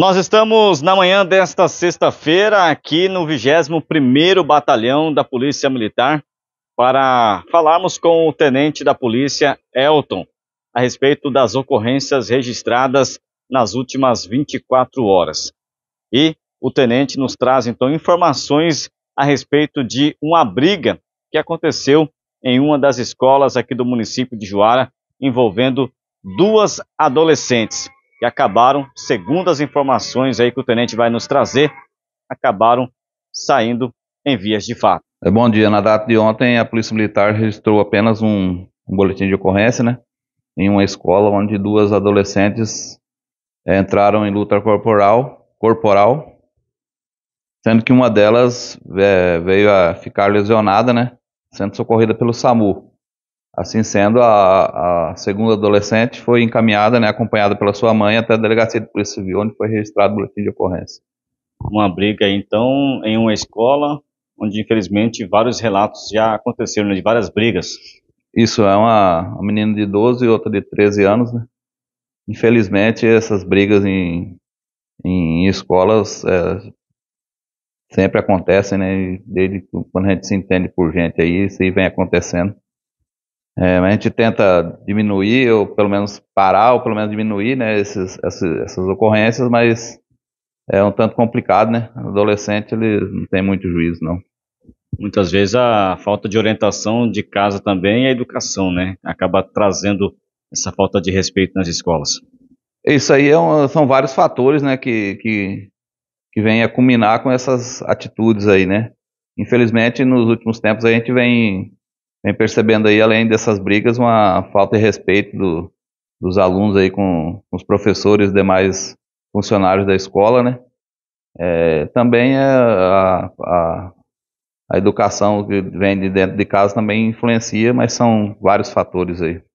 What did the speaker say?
Nós estamos na manhã desta sexta-feira aqui no 21º Batalhão da Polícia Militar para falarmos com o Tenente da Polícia Elton a respeito das ocorrências registradas nas últimas 24 horas. E o Tenente nos traz então informações a respeito de uma briga que aconteceu em uma das escolas aqui do município de Juara envolvendo duas adolescentes que acabaram, segundo as informações aí que o tenente vai nos trazer, acabaram saindo em vias de fato. É, bom dia. Na data de ontem, a Polícia Militar registrou apenas um, um boletim de ocorrência, né? Em uma escola onde duas adolescentes é, entraram em luta corporal, corporal sendo que uma delas é, veio a ficar lesionada, né? Sendo socorrida pelo SAMU. Assim sendo, a, a segunda adolescente foi encaminhada, né, acompanhada pela sua mãe, até a delegacia de polícia civil, onde foi registrado o boletim de ocorrência. Uma briga, então, em uma escola, onde infelizmente vários relatos já aconteceram, né, de várias brigas. Isso, é uma, uma, menina de 12 e outra de 13 anos. Né? Infelizmente, essas brigas em, em escolas é, sempre acontecem, né? Desde quando a gente se entende por gente aí, isso aí vem acontecendo. É, a gente tenta diminuir, ou pelo menos parar, ou pelo menos diminuir né, esses, essas, essas ocorrências, mas é um tanto complicado, né? O adolescente ele não tem muito juízo, não. Muitas vezes a falta de orientação de casa também é a educação, né? Acaba trazendo essa falta de respeito nas escolas. Isso aí é um, são vários fatores, né, que, que, que vêm a culminar com essas atitudes aí, né? Infelizmente, nos últimos tempos a gente vem vem percebendo aí, além dessas brigas, uma falta de respeito do, dos alunos aí com, com os professores e demais funcionários da escola, né? É, também é a, a, a educação que vem de dentro de casa também influencia, mas são vários fatores aí.